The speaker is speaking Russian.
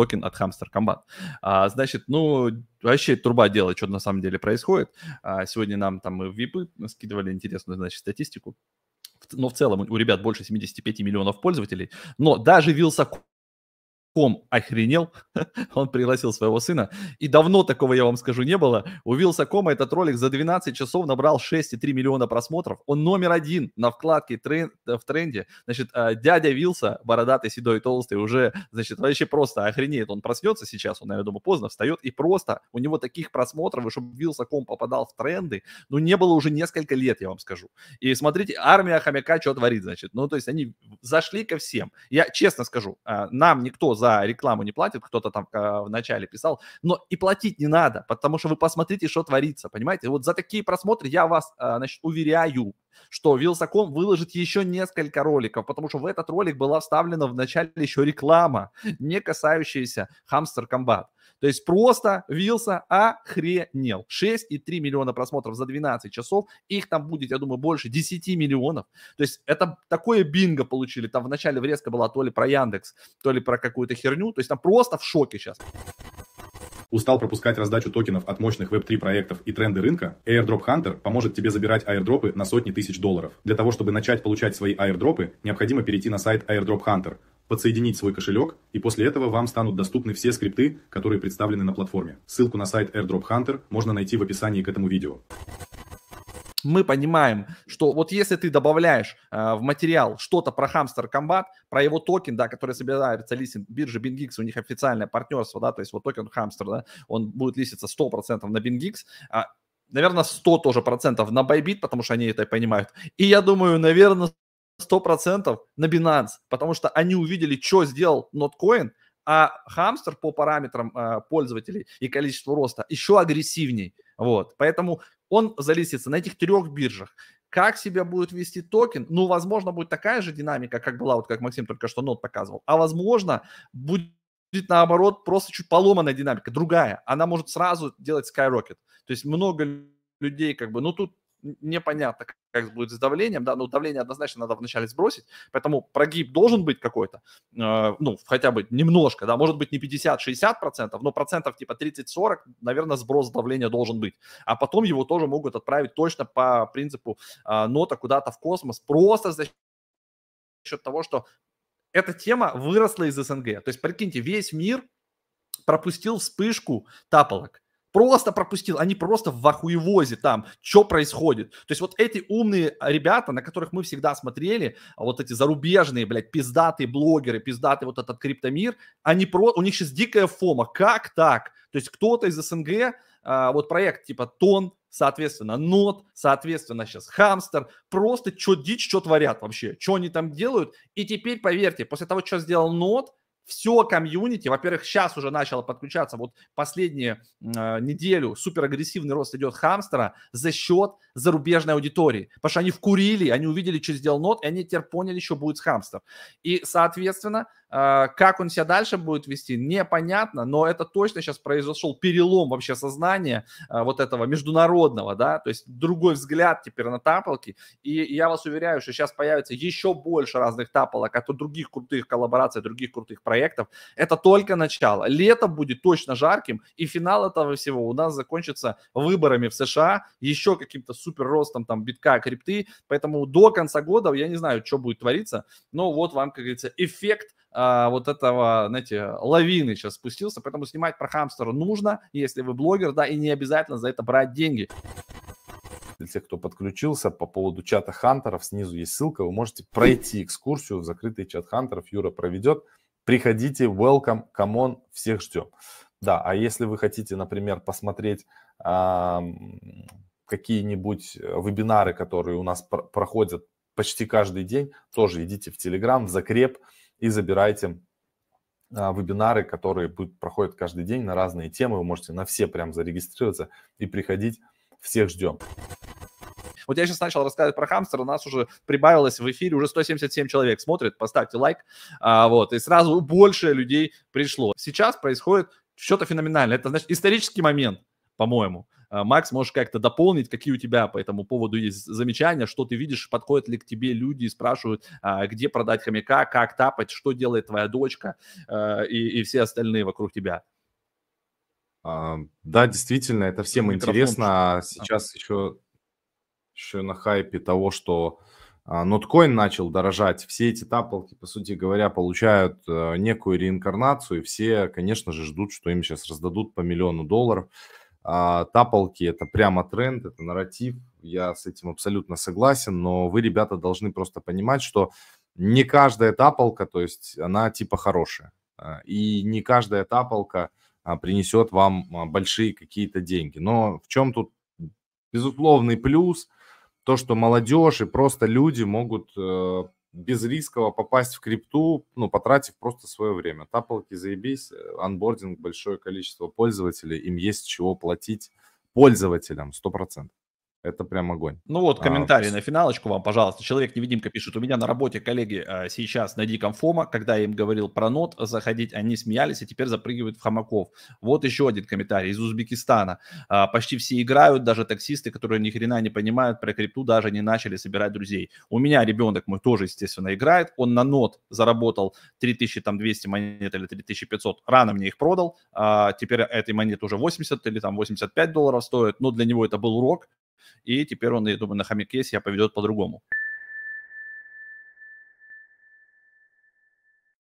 токен от Hamster Combat. А, значит, ну, вообще труба делает, что на самом деле происходит. А, сегодня нам там и випы скидывали интересную, значит, статистику но ну, в целом у ребят больше 75 миллионов пользователей. Но даже Вилсаком ком охренел, он пригласил своего сына. И давно такого, я вам скажу, не было. У Вилса Кома этот ролик за 12 часов набрал 6,3 миллиона просмотров. Он номер один на вкладке тренд, в тренде. Значит, а, дядя Вилса, бородатый, седой, толстый, уже, значит, вообще просто охренеет. Он проснется сейчас, он, наверное, думаю, поздно встает, и просто у него таких просмотров, чтобы Вилса Ком попадал в тренды, ну, не было уже несколько лет, я вам скажу. И смотрите, армия хомяка что творит, значит. Ну, то есть они зашли ко всем. Я честно скажу, а, нам никто за рекламу не платит, кто-то там э, а, вначале писал, но и платить не надо, потому что вы посмотрите, что творится, понимаете? Вот за такие просмотры я вас, э, значит, уверяю, что Вилсаком выложит еще несколько роликов, потому что в этот ролик была вставлена вначале еще реклама, не касающаяся Хамстер Комбат. То есть просто Вилса охренел. 6,3 миллиона просмотров за 12 часов. Их там будет, я думаю, больше 10 миллионов. То есть это такое бинго получили. Там вначале врезка была то ли про Яндекс, то ли про какую-то херню. То есть там просто в шоке сейчас устал пропускать раздачу токенов от мощных Web3 проектов и тренды рынка, Airdrop Hunter поможет тебе забирать аирдропы на сотни тысяч долларов. Для того, чтобы начать получать свои аирдропы, необходимо перейти на сайт Airdrop Hunter, подсоединить свой кошелек, и после этого вам станут доступны все скрипты, которые представлены на платформе. Ссылку на сайт Airdrop Hunter можно найти в описании к этому видео. Мы понимаем, что вот если ты добавляешь э, в материал что-то про Hamster Combat, про его токен, да, который собирается листинг биржи BingX, у них официальное партнерство, да, то есть вот токен Hamster, да, он будет листиться 100% на BingX, а, наверное, 100 тоже процентов на Bybit, потому что они это понимают. И я думаю, наверное, 100% на Binance, потому что они увидели, что сделал Notcoin, а хамстер по параметрам э, пользователей и количеству роста еще агрессивней. Вот. Поэтому он залистится на этих трех биржах. Как себя будет вести токен? Ну, возможно, будет такая же динамика, как была, вот как Максим только что нот показывал. А возможно, будет наоборот просто чуть поломанная динамика, другая. Она может сразу делать skyrocket. То есть много людей как бы, ну тут непонятно, как будет с давлением, да, но давление однозначно надо вначале сбросить, поэтому прогиб должен быть какой-то, э, ну, хотя бы немножко, да, может быть не 50-60%, но процентов типа 30-40, наверное, сброс давления должен быть, а потом его тоже могут отправить точно по принципу э, нота куда-то в космос, просто за счет того, что эта тема выросла из СНГ, то есть, прикиньте, весь мир пропустил вспышку таполок, Просто пропустил, они просто в охуевозе там, что происходит. То есть вот эти умные ребята, на которых мы всегда смотрели, а вот эти зарубежные, блядь, пиздатые блогеры, пиздатый вот этот криптомир, они про... у них сейчас дикая фома. Как так? То есть кто-то из СНГ, а, вот проект типа Тон, соответственно, Нот, соответственно, сейчас Хамстер, просто что дичь, что творят вообще, что они там делают. И теперь, поверьте, после того, что сделал Нот, все комьюнити, во-первых, сейчас уже начало подключаться, вот последнюю э, неделю суперагрессивный рост идет хамстера за счет зарубежной аудитории, потому что они вкурили, они увидели, что сделал нот, и они теперь поняли, что будет с хамстер. И, соответственно, Э, как он себя дальше будет вести, непонятно, но это точно сейчас произошел перелом вообще сознания э, вот этого международного, да, то есть другой взгляд теперь на тапалки, и я вас уверяю, что сейчас появится еще больше разных тапалок, а то других крутых коллабораций, других крутых проектов. Это только начало. Лето будет точно жарким, и финал этого всего у нас закончится выборами в США, еще каким-то супер ростом там битка, крипты, поэтому до конца года я не знаю, что будет твориться, но вот вам, как говорится, эффект э, вот этого, знаете, лавины сейчас спустился, поэтому снимать про хамстера нужно, если вы блогер, да, и не обязательно за это брать деньги. Для тех, кто подключился, по поводу чата хантеров, снизу есть ссылка, вы можете пройти экскурсию в закрытый чат хантеров, Юра проведет. Приходите, welcome, камон, всех ждем. Да, а если вы хотите, например, посмотреть э, какие-нибудь вебинары, которые у нас пр- проходят почти каждый день, тоже идите в Телеграм, в закреп, и забирайте а, вебинары, которые будут, проходят каждый день на разные темы. Вы можете на все прям зарегистрироваться и приходить. Всех ждем. Вот я сейчас начал рассказывать про хамстера, нас уже прибавилось в эфире, уже 177 человек смотрит, поставьте лайк, а, вот, и сразу больше людей пришло. Сейчас происходит что-то феноменальное, это, значит, исторический момент, по-моему. А, Макс, можешь как-то дополнить, какие у тебя по этому поводу есть замечания, что ты видишь, подходят ли к тебе люди и спрашивают, а, где продать хомяка, как тапать, что делает твоя дочка а, и, и все остальные вокруг тебя. Да, действительно, это всем Микрофон, интересно. Что? Сейчас а. еще, еще на хайпе того, что ноткоин начал дорожать. Все эти таплки, по сути говоря, получают э, некую реинкарнацию. и Все, конечно же, ждут, что им сейчас раздадут по миллиону долларов. А, тапалки – это прямо тренд, это нарратив, я с этим абсолютно согласен, но вы, ребята, должны просто понимать, что не каждая тапалка, то есть она типа хорошая, а, и не каждая тапалка а, принесет вам а, большие какие-то деньги. Но в чем тут безусловный плюс? То, что молодежь и просто люди могут э, без рискова попасть в крипту, ну, потратив просто свое время. Таполки, заебись, э, анбординг, большое количество пользователей, им есть чего платить пользователям, 100%. Это прям огонь. Ну вот, а, комментарий а, на финалочку вам, пожалуйста. Человек-невидимка пишет, у меня на работе коллеги а, сейчас на диком фома, когда я им говорил про нот заходить, они смеялись, и теперь запрыгивают в хамаков. Вот еще один комментарий из Узбекистана. «А, почти все играют, даже таксисты, которые ни хрена не понимают про крипту, даже не начали собирать друзей. У меня ребенок мой тоже, естественно, играет. Он на нот заработал 3200 монет или 3500. Рано мне их продал. теперь этой монеты уже 80 или там 85 долларов стоит. Но для него это был урок и теперь он, я думаю, на хомяке себя поведет по-другому.